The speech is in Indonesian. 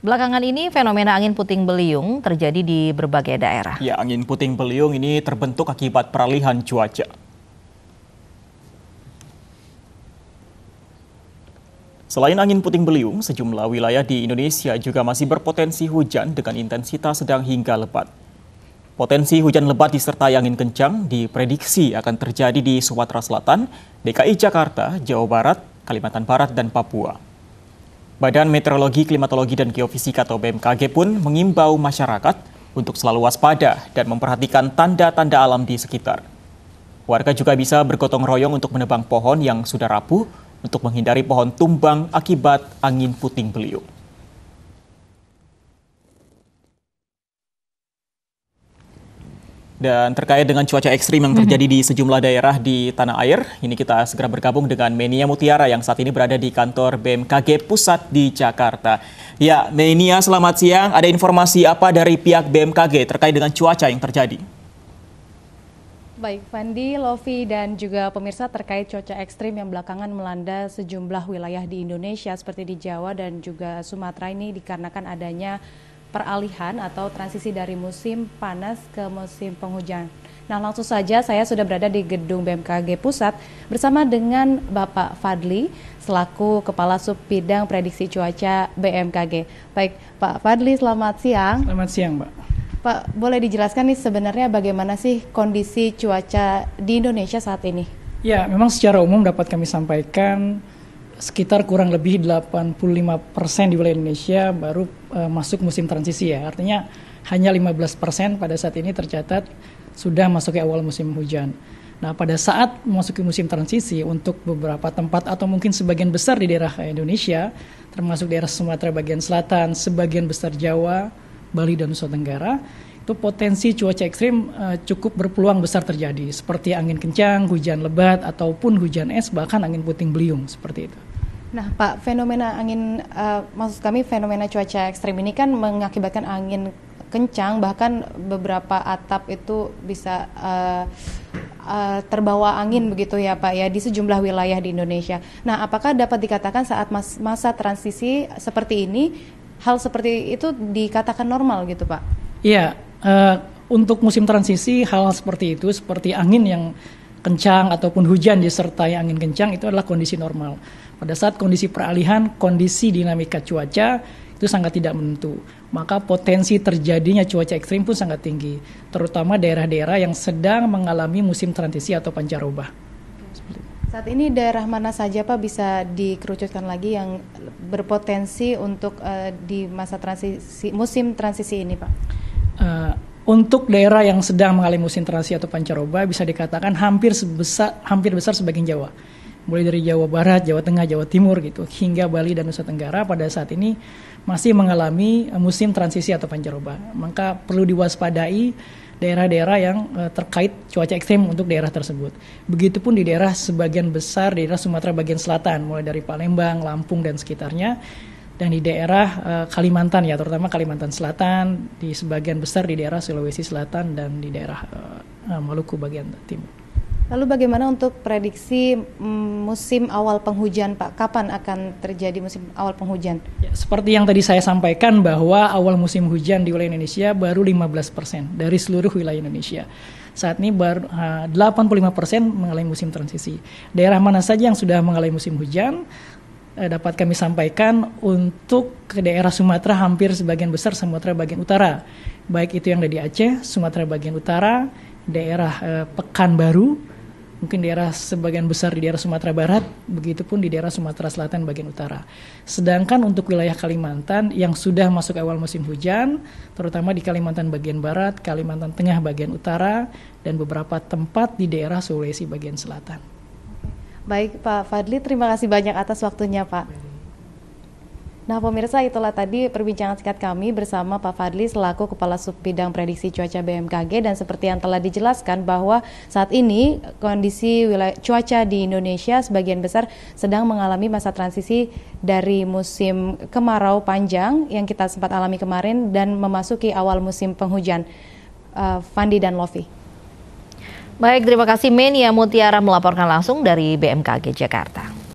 Belakangan ini fenomena angin puting beliung terjadi di berbagai daerah. Ya, angin puting beliung ini terbentuk akibat peralihan cuaca. Selain angin puting beliung, sejumlah wilayah di Indonesia juga masih berpotensi hujan dengan intensitas sedang hingga lebat. Potensi hujan lebat disertai angin kencang diprediksi akan terjadi di Sumatera Selatan, DKI Jakarta, Jawa Barat, Kalimantan Barat, dan Papua. Badan Meteorologi, Klimatologi, dan Geofisika atau BMKG pun mengimbau masyarakat untuk selalu waspada dan memperhatikan tanda-tanda alam di sekitar. Warga juga bisa bergotong royong untuk menebang pohon yang sudah rapuh untuk menghindari pohon tumbang akibat angin puting beliung. Dan terkait dengan cuaca ekstrim yang mm-hmm. terjadi di sejumlah daerah di tanah air, ini kita segera bergabung dengan Menia Mutiara yang saat ini berada di kantor BMKG Pusat di Jakarta. Ya, Menia selamat siang. Ada informasi apa dari pihak BMKG terkait dengan cuaca yang terjadi? Baik, Fandi, Lofi, dan juga pemirsa terkait cuaca ekstrim yang belakangan melanda sejumlah wilayah di Indonesia seperti di Jawa dan juga Sumatera ini dikarenakan adanya peralihan atau transisi dari musim panas ke musim penghujan. Nah, langsung saja saya sudah berada di gedung BMKG Pusat bersama dengan Bapak Fadli selaku Kepala Subbidang Prediksi Cuaca BMKG. Baik, Pak Fadli selamat siang. Selamat siang, Pak. Pak, boleh dijelaskan nih sebenarnya bagaimana sih kondisi cuaca di Indonesia saat ini? Ya, memang secara umum dapat kami sampaikan sekitar kurang lebih 85% di wilayah Indonesia baru uh, masuk musim transisi ya. Artinya hanya 15% pada saat ini tercatat sudah masuk ke awal musim hujan. Nah, pada saat masuk ke musim transisi untuk beberapa tempat atau mungkin sebagian besar di daerah Indonesia, termasuk daerah Sumatera bagian selatan, sebagian besar Jawa, Bali dan Nusa Tenggara, itu potensi cuaca ekstrim uh, cukup berpeluang besar terjadi, seperti angin kencang, hujan lebat, ataupun hujan es, bahkan angin puting beliung, seperti itu. Nah, Pak, fenomena angin, uh, maksud kami fenomena cuaca ekstrim ini kan mengakibatkan angin kencang, bahkan beberapa atap itu bisa uh, uh, terbawa angin begitu ya, Pak ya, di sejumlah wilayah di Indonesia. Nah, apakah dapat dikatakan saat mas masa transisi seperti ini, hal seperti itu dikatakan normal gitu, Pak? Iya, uh, untuk musim transisi hal seperti itu, seperti angin yang kencang ataupun hujan disertai angin kencang itu adalah kondisi normal pada saat kondisi peralihan, kondisi dinamika cuaca itu sangat tidak menentu. Maka potensi terjadinya cuaca ekstrim pun sangat tinggi, terutama daerah-daerah yang sedang mengalami musim transisi atau pancaroba. Saat ini daerah mana saja Pak bisa dikerucutkan lagi yang berpotensi untuk uh, di masa transisi musim transisi ini Pak? Uh, untuk daerah yang sedang mengalami musim transisi atau pancaroba bisa dikatakan hampir sebesar hampir besar sebagian Jawa mulai dari Jawa Barat, Jawa Tengah, Jawa Timur gitu, hingga Bali dan Nusa Tenggara pada saat ini masih mengalami eh, musim transisi atau pancaroba. Maka perlu diwaspadai daerah-daerah yang eh, terkait cuaca ekstrim untuk daerah tersebut. Begitupun di daerah sebagian besar di daerah Sumatera bagian selatan, mulai dari Palembang, Lampung dan sekitarnya, dan di daerah eh, Kalimantan ya, terutama Kalimantan Selatan, di sebagian besar di daerah Sulawesi Selatan dan di daerah Maluku bagian timur. Lalu bagaimana untuk prediksi mm, musim awal penghujan, Pak? Kapan akan terjadi musim awal penghujan? Ya, seperti yang tadi saya sampaikan bahwa awal musim hujan di wilayah Indonesia baru 15% persen dari seluruh wilayah Indonesia. Saat ini baru uh, 85% mengalami musim transisi. Daerah mana saja yang sudah mengalami musim hujan eh, dapat kami sampaikan untuk ke daerah Sumatera hampir sebagian besar Sumatera bagian utara. Baik itu yang ada di Aceh, Sumatera bagian utara, daerah eh, Pekanbaru, mungkin daerah sebagian besar di daerah Sumatera Barat, begitupun di daerah Sumatera Selatan bagian utara. Sedangkan untuk wilayah Kalimantan yang sudah masuk awal musim hujan, terutama di Kalimantan bagian barat, Kalimantan tengah bagian utara, dan beberapa tempat di daerah Sulawesi bagian selatan. Baik Pak Fadli, terima kasih banyak atas waktunya Pak. Nah pemirsa itulah tadi perbincangan singkat kami bersama Pak Fadli selaku Kepala Subbidang Prediksi Cuaca BMKG dan seperti yang telah dijelaskan bahwa saat ini kondisi wilayah cuaca di Indonesia sebagian besar sedang mengalami masa transisi dari musim kemarau panjang yang kita sempat alami kemarin dan memasuki awal musim penghujan. Uh, Fandi dan Lofi. Baik, terima kasih Menia Mutiara melaporkan langsung dari BMKG Jakarta.